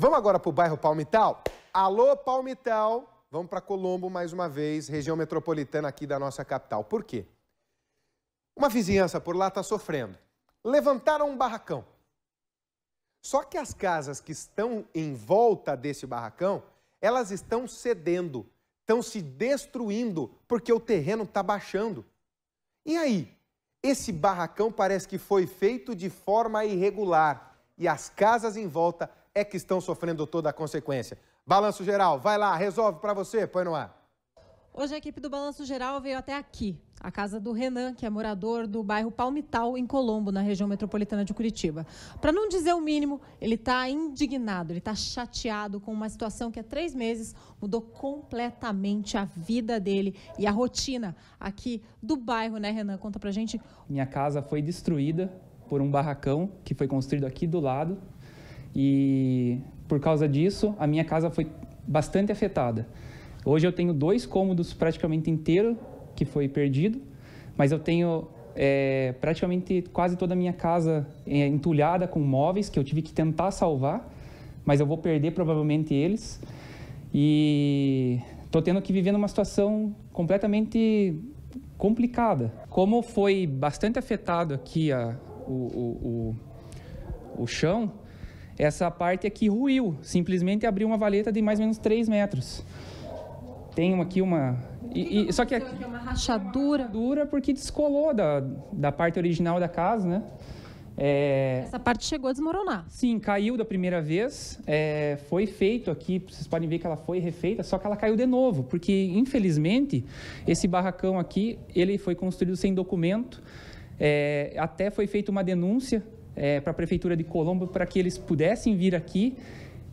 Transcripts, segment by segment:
Vamos agora para o bairro Palmital? Alô, Palmital! Vamos para Colombo mais uma vez, região metropolitana aqui da nossa capital. Por quê? Uma vizinhança por lá está sofrendo. Levantaram um barracão. Só que as casas que estão em volta desse barracão, elas estão cedendo, estão se destruindo, porque o terreno está baixando. E aí? Esse barracão parece que foi feito de forma irregular e as casas em volta é que estão sofrendo toda a consequência. Balanço Geral, vai lá, resolve para você, põe no ar. Hoje a equipe do Balanço Geral veio até aqui, a casa do Renan, que é morador do bairro Palmital, em Colombo, na região metropolitana de Curitiba. Para não dizer o mínimo, ele está indignado, ele está chateado com uma situação que há três meses mudou completamente a vida dele e a rotina aqui do bairro, né, Renan? Conta pra gente. Minha casa foi destruída por um barracão que foi construído aqui do lado e por causa disso, a minha casa foi bastante afetada. Hoje eu tenho dois cômodos praticamente inteiro que foi perdido, mas eu tenho é, praticamente quase toda a minha casa é, entulhada com móveis que eu tive que tentar salvar, mas eu vou perder provavelmente eles. E estou tendo que viver numa situação completamente complicada. Como foi bastante afetado aqui a, o, o, o, o chão, essa parte aqui ruiu, simplesmente abriu uma valeta de mais ou menos 3 metros. Tem aqui uma. E, e, só que aqui é uma rachadura. Dura porque descolou da, da parte original da casa, né? É... Essa parte chegou a desmoronar. Sim, caiu da primeira vez. É, foi feito aqui, vocês podem ver que ela foi refeita, só que ela caiu de novo, porque infelizmente esse barracão aqui ele foi construído sem documento. É, até foi feita uma denúncia é, para a Prefeitura de Colombo para que eles pudessem vir aqui.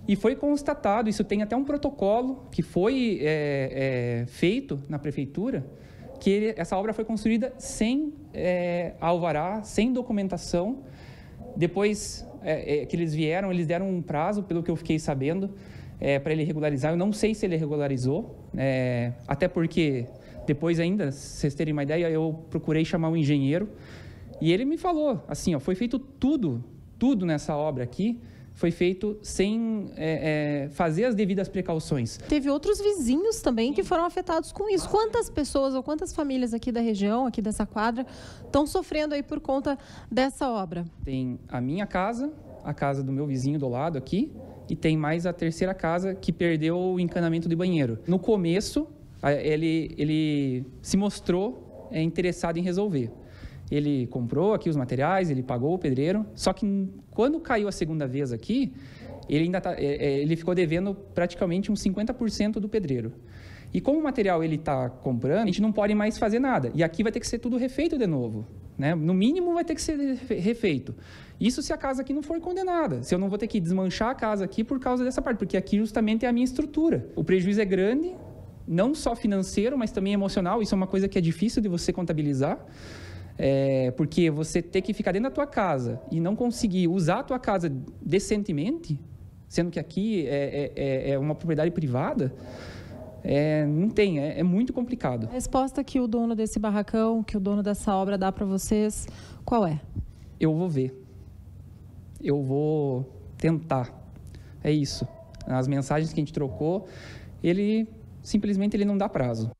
E foi constatado, isso tem até um protocolo que foi é, é, feito na Prefeitura, que ele, essa obra foi construída sem é, alvará, sem documentação. Depois é, é, que eles vieram, eles deram um prazo, pelo que eu fiquei sabendo, para ele regularizar. Eu não sei se ele regularizou, até porque depois ainda, se vocês terem uma ideia, eu procurei chamar o um engenheiro e ele me falou assim, ó, foi feito tudo, tudo nessa obra aqui foi feito sem é, é, fazer as devidas precauções. Teve outros vizinhos também que foram afetados com isso. Quantas pessoas ou quantas famílias aqui da região, aqui dessa quadra, estão sofrendo aí por conta dessa obra? Tem a minha casa, a casa do meu vizinho do lado aqui, e tem mais a terceira casa que perdeu o encanamento de banheiro. No começo, ele, ele se mostrou é, interessado em resolver. Ele comprou aqui os materiais, ele pagou o pedreiro. Só que quando caiu a segunda vez aqui, ele ainda tá, é, é, ele ficou devendo praticamente uns 50% do pedreiro. E como o material ele está comprando, a gente não pode mais fazer nada. E aqui vai ter que ser tudo refeito de novo. Né? No mínimo vai ter que ser refeito. Isso se a casa aqui não for condenada. Se eu não vou ter que desmanchar a casa aqui por causa dessa parte, porque aqui justamente é a minha estrutura. O prejuízo é grande, não só financeiro, mas também emocional. Isso é uma coisa que é difícil de você contabilizar. É, porque você ter que ficar dentro da tua casa e não conseguir usar a tua casa decentemente, sendo que aqui é, é, é, é uma propriedade privada, é, não tem, é, é, muito complicado. A resposta que o dono desse barracão, que o dono dessa obra dá para vocês, qual é? Eu vou ver. Eu vou tentar. É isso. As mensagens que a gente trocou, ele simplesmente ele não dá prazo.